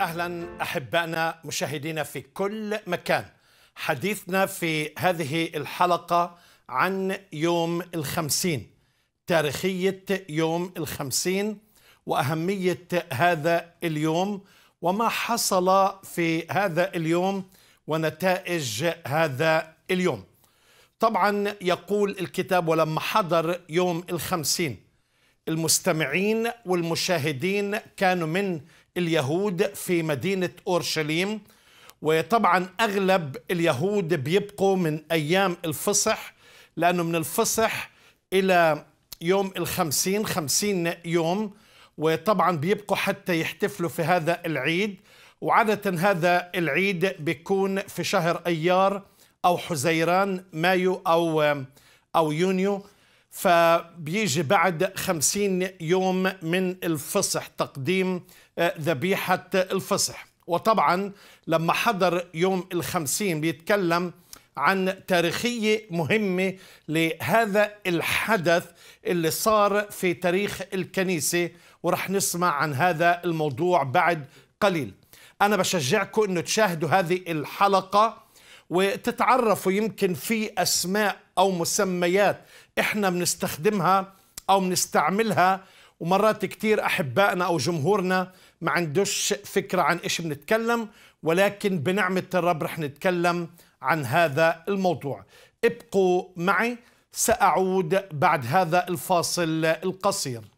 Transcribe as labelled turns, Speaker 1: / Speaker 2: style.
Speaker 1: اهلا احبائنا مشاهدينا في كل مكان حديثنا في هذه الحلقه عن يوم الخمسين تاريخيه يوم الخمسين واهميه هذا اليوم وما حصل في هذا اليوم ونتائج هذا اليوم طبعا يقول الكتاب ولما حضر يوم الخمسين المستمعين والمشاهدين كانوا من اليهود في مدينة أورشليم وطبعا أغلب اليهود بيبقوا من أيام الفصح لأنه من الفصح إلى يوم الخمسين خمسين يوم وطبعا بيبقوا حتى يحتفلوا في هذا العيد وعادة هذا العيد بيكون في شهر أيار أو حزيران مايو أو أو يونيو فبيجي بعد خمسين يوم من الفصح تقديم آه، ذبيحة الفصح وطبعا لما حضر يوم الخمسين بيتكلم عن تاريخية مهمة لهذا الحدث اللي صار في تاريخ الكنيسة ورح نسمع عن هذا الموضوع بعد قليل أنا بشجعكم أنه تشاهدوا هذه الحلقة وتتعرفوا يمكن في أسماء أو مسميات إحنا بنستخدمها أو بنستعملها ومرات كتير أحبائنا أو جمهورنا ما عندوش فكرة عن إيش بنتكلم ولكن بنعمة الرب رح نتكلم عن هذا الموضوع ابقوا معي سأعود بعد هذا الفاصل القصير